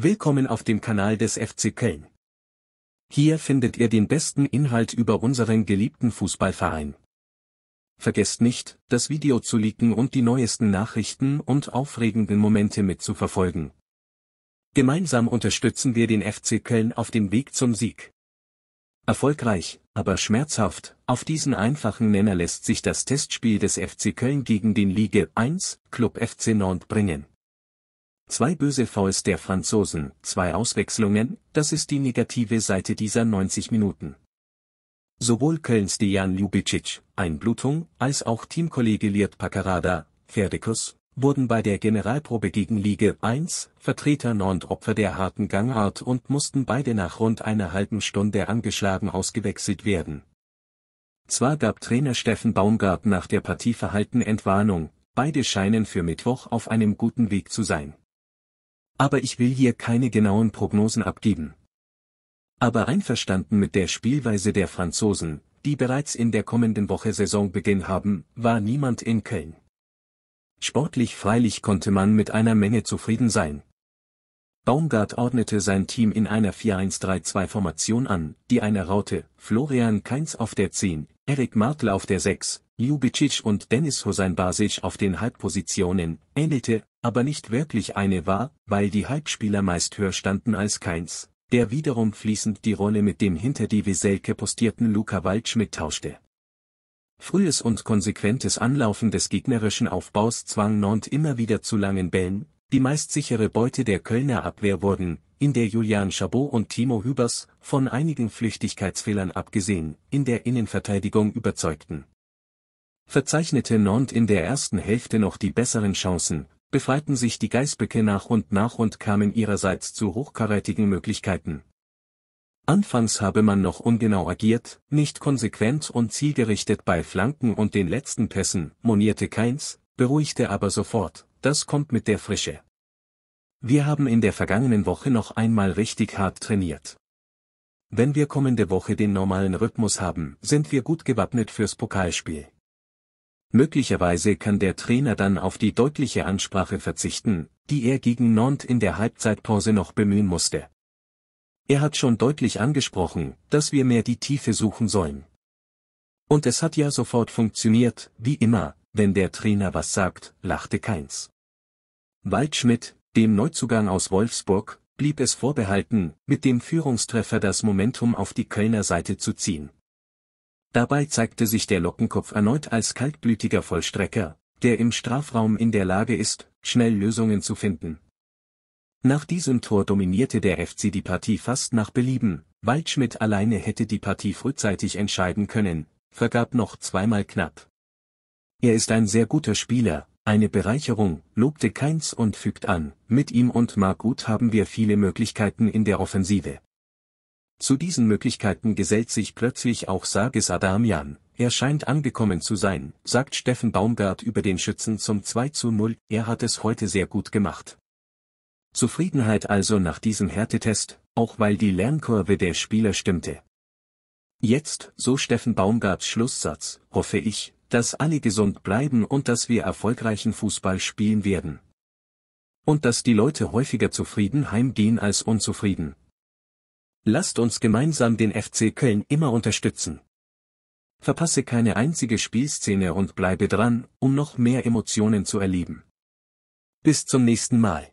Willkommen auf dem Kanal des FC Köln. Hier findet ihr den besten Inhalt über unseren geliebten Fußballverein. Vergesst nicht, das Video zu liken und die neuesten Nachrichten und aufregenden Momente mitzuverfolgen. Gemeinsam unterstützen wir den FC Köln auf dem Weg zum Sieg. Erfolgreich, aber schmerzhaft, auf diesen einfachen Nenner lässt sich das Testspiel des FC Köln gegen den Ligue 1 Club FC Nord bringen. Zwei böse Fouls der Franzosen, zwei Auswechslungen, das ist die negative Seite dieser 90 Minuten. Sowohl Kölns Dejan Ljubicic, Einblutung, als auch Teamkollege Liert Pacarada, Ferdikus, wurden bei der Generalprobe gegen Liege 1 Vertreter Nord Opfer der harten Gangart und mussten beide nach rund einer halben Stunde angeschlagen ausgewechselt werden. Zwar gab Trainer Steffen Baumgart nach der Partie Verhalten Entwarnung, beide scheinen für Mittwoch auf einem guten Weg zu sein aber ich will hier keine genauen Prognosen abgeben. Aber einverstanden mit der Spielweise der Franzosen, die bereits in der kommenden Woche Saisonbeginn haben, war niemand in Köln. Sportlich freilich konnte man mit einer Menge zufrieden sein. Baumgart ordnete sein Team in einer 4-1-3-2-Formation an, die eine Raute, Florian Kainz auf der 10, Erik Martel auf der 6, Ljubicic und Dennis Hosein Basic auf den Halbpositionen, ähnelte, aber nicht wirklich eine war, weil die Halbspieler meist höher standen als Kainz, der wiederum fließend die Rolle mit dem hinter die Weselke postierten Luca Waldschmidt tauschte. Frühes und konsequentes Anlaufen des gegnerischen Aufbaus zwang Nord immer wieder zu langen Bällen, die meistsichere Beute der Kölner Abwehr wurden, in der Julian Chabot und Timo Hübers, von einigen Flüchtigkeitsfehlern abgesehen, in der Innenverteidigung überzeugten. Verzeichnete Nantes in der ersten Hälfte noch die besseren Chancen, befreiten sich die Geißböcke nach und nach und kamen ihrerseits zu hochkarätigen Möglichkeiten. Anfangs habe man noch ungenau agiert, nicht konsequent und zielgerichtet bei Flanken und den letzten Pässen, monierte Keins, beruhigte aber sofort, das kommt mit der Frische. Wir haben in der vergangenen Woche noch einmal richtig hart trainiert. Wenn wir kommende Woche den normalen Rhythmus haben, sind wir gut gewappnet fürs Pokalspiel. Möglicherweise kann der Trainer dann auf die deutliche Ansprache verzichten, die er gegen Nantes in der Halbzeitpause noch bemühen musste. Er hat schon deutlich angesprochen, dass wir mehr die Tiefe suchen sollen. Und es hat ja sofort funktioniert, wie immer, wenn der Trainer was sagt, lachte keins. Waldschmidt, dem Neuzugang aus Wolfsburg, blieb es vorbehalten, mit dem Führungstreffer das Momentum auf die Kölner Seite zu ziehen. Dabei zeigte sich der Lockenkopf erneut als kaltblütiger Vollstrecker, der im Strafraum in der Lage ist, schnell Lösungen zu finden. Nach diesem Tor dominierte der FC die Partie fast nach Belieben, Waldschmidt alleine hätte die Partie frühzeitig entscheiden können, vergab noch zweimal knapp. Er ist ein sehr guter Spieler, eine Bereicherung, lobte Keins und fügt an, mit ihm und Margut haben wir viele Möglichkeiten in der Offensive. Zu diesen Möglichkeiten gesellt sich plötzlich auch Sargis Adamian, er scheint angekommen zu sein, sagt Steffen Baumgart über den Schützen zum 2 zu 0, er hat es heute sehr gut gemacht. Zufriedenheit also nach diesem Härtetest, auch weil die Lernkurve der Spieler stimmte. Jetzt, so Steffen Baumgarts Schlusssatz, hoffe ich, dass alle gesund bleiben und dass wir erfolgreichen Fußball spielen werden. Und dass die Leute häufiger zufrieden heimgehen als unzufrieden. Lasst uns gemeinsam den FC Köln immer unterstützen. Verpasse keine einzige Spielszene und bleibe dran, um noch mehr Emotionen zu erleben. Bis zum nächsten Mal.